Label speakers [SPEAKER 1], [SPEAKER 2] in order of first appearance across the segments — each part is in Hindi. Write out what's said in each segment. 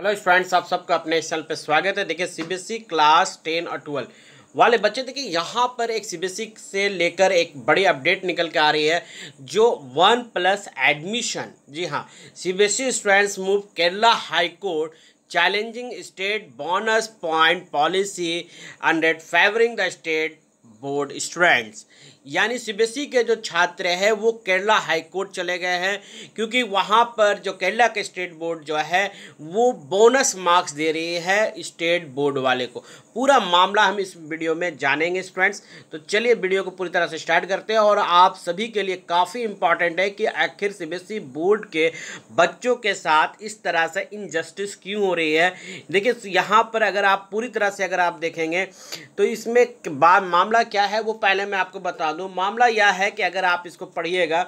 [SPEAKER 1] हेलो स्टूडेंट्स आप सबका अपने चैनल पर स्वागत है देखिए सीबीएसई क्लास टेन और ट्वेल्व वाले बच्चे देखिए यहाँ पर एक सीबीएसई e से लेकर एक बड़ी अपडेट निकल के आ रही है जो वन प्लस एडमिशन जी हाँ CBSE students move Kerala high court challenging state bonus point policy under favouring the state board students यानी सीबीएसई के जो छात्र हैं वो केरला हाई कोर्ट चले गए हैं क्योंकि वहाँ पर जो केरला के स्टेट बोर्ड जो है वो बोनस मार्क्स दे रही है स्टेट बोर्ड वाले को पूरा मामला हम इस वीडियो में जानेंगे स्टूडेंट्स तो चलिए वीडियो को पूरी तरह से स्टार्ट करते हैं और आप सभी के लिए काफ़ी इंपॉर्टेंट है कि आखिर सी बोर्ड के बच्चों के साथ इस तरह से इनजस्टिस क्यों हो रही है देखिए यहाँ पर अगर आप पूरी तरह से अगर आप देखेंगे तो इसमें मामला क्या है वो पहले मैं आपको बता दूँ दूँ मामला यह है कि अगर आप इसको पढ़िएगा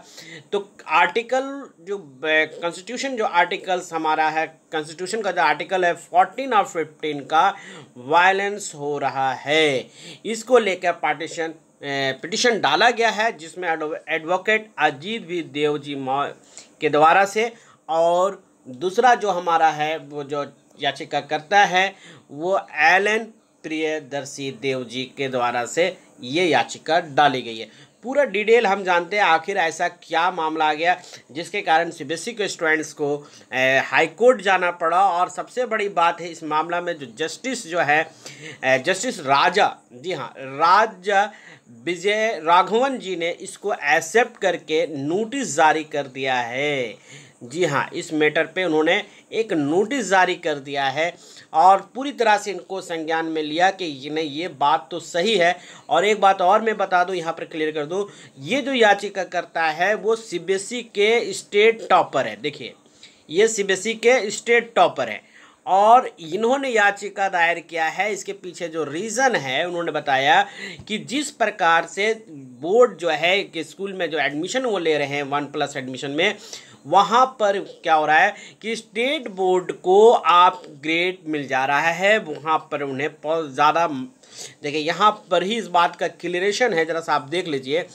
[SPEAKER 1] तो आर्टिकल जो कॉन्स्टिट्यूशन जो आर्टिकल्स हमारा है कॉन्स्टिट्यूशन का जो आर्टिकल है फोर्टीन और फिफ्टीन का वायलेंस हो रहा है इसको लेकर पार्टीशन पिटिशन डाला गया है जिसमें एडवोकेट अजीत भी देव जी के द्वारा से और दूसरा जो हमारा है वो जो याचिका करता है वो एलन प्रियदर्शी देव जी के द्वारा से ये याचिका डाली गई है पूरा डिटेल हम जानते हैं आखिर ऐसा क्या मामला आ गया जिसके कारण सी बी के स्टूडेंट्स को हाईकोर्ट जाना पड़ा और सबसे बड़ी बात है इस मामला में जो जस्टिस जो है जस्टिस राजा जी हाँ राजा विजय राघवन जी ने इसको एक्सेप्ट करके नोटिस जारी कर दिया है जी हाँ इस मैटर पे उन्होंने एक नोटिस जारी कर दिया है और पूरी तरह से इनको संज्ञान में लिया कि नहीं ये बात तो सही है और एक बात और मैं बता दूँ यहाँ पर क्लियर कर दूँ ये जो याचिका करता है वो सीबीएसई e के स्टेट टॉपर है देखिए ये सीबीएसई e के स्टेट टॉपर है और इन्होंने याचिका दायर किया है इसके पीछे जो रीज़न है उन्होंने बताया कि जिस प्रकार से बोर्ड जो है कि स्कूल में जो एडमिशन वो ले रहे हैं वन प्लस एडमिशन में वहाँ पर क्या हो रहा है कि स्टेट बोर्ड को आप ग्रेड मिल जा रहा है वहाँ पर उन्हें बहुत ज़्यादा देखिए यहाँ पर ही इस बात का क्लियरेशन है जरा सा आप देख लीजिए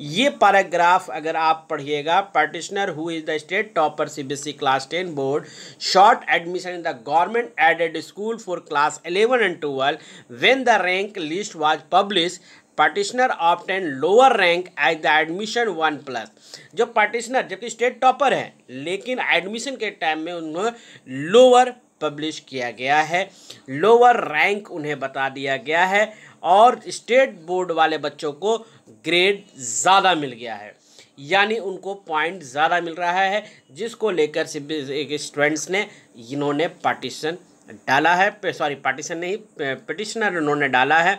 [SPEAKER 1] ये पैराग्राफ अगर आप पढ़िएगा petitioner who is the state topper CBSE class ten board sought admission in the government aided school for class eleven and twelve when the rank list was published petitioner ten lower rank at the admission one plus जो पार्टिशनर जबकि स्टेट टॉपर है लेकिन एडमिशन के टाइम में उन्होंने लोअर पब्लिश किया गया है लोअर रैंक उन्हें बता दिया गया है और स्टेट बोर्ड वाले बच्चों को ग्रेड ज़्यादा मिल गया है यानी उनको पॉइंट ज़्यादा मिल रहा है जिसको लेकर एक स्टूडेंट्स ने इन्होंने पार्टीशन डाला है सॉरी पार्टीशन नहीं पटिशनर उन्होंने डाला है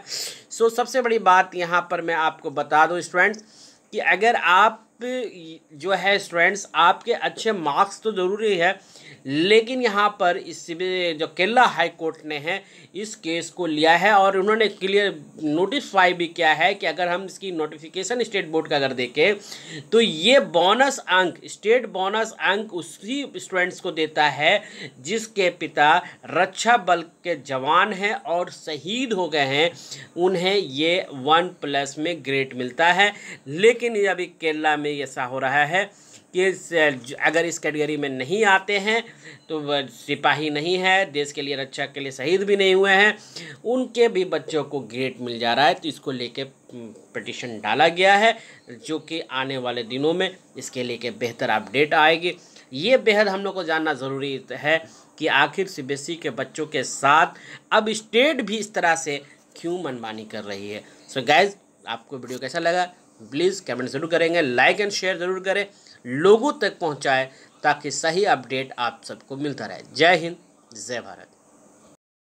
[SPEAKER 1] सो so, सबसे बड़ी बात यहाँ पर मैं आपको बता दूँ स्टूडेंट्स कि अगर आप जो है स्टूडेंट्स आपके अच्छे मार्क्स तो ज़रूरी है लेकिन यहाँ पर इस जो केरला हाई कोर्ट ने है इस केस को लिया है और उन्होंने क्लियर नोटिफाई भी किया है कि अगर हम इसकी नोटिफिकेशन स्टेट बोर्ड का अगर देखें तो ये बोनस अंक स्टेट बोनस अंक उसी स्टूडेंट्स को देता है जिसके पिता रक्षा बल के जवान हैं और शहीद हो गए हैं उन्हें ये वन प्लस में ग्रेड मिलता है लेकिन अभी केरला में ऐसा हो रहा है कि अगर इस कैटेगरी में नहीं आते हैं तो सिपाही नहीं है देश के लिए रक्षा के लिए शहीद भी नहीं हुए हैं उनके भी बच्चों को ग्रेड मिल जा रहा है तो इसको लेके पटिशन डाला गया है जो कि आने वाले दिनों में इसके लेके बेहतर अपडेट आएगी ये बेहद हम लोग को जानना ज़रूरी है कि आखिर सी e के बच्चों के साथ अब स्टेट भी इस तरह से क्यों मनमानी कर रही है सो so गाइज आपको वीडियो कैसा लगा प्लीज़ कमेंट ज़रूर करेंगे लाइक एंड शेयर ज़रूर करें लोगों तक पहुँचाए ताकि सही अपडेट आप सबको मिलता रहे जय हिंद जय भारत